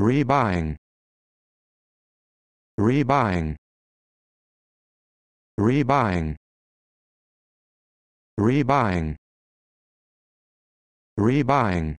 rebuying rebuying rebuying rebuying rebuying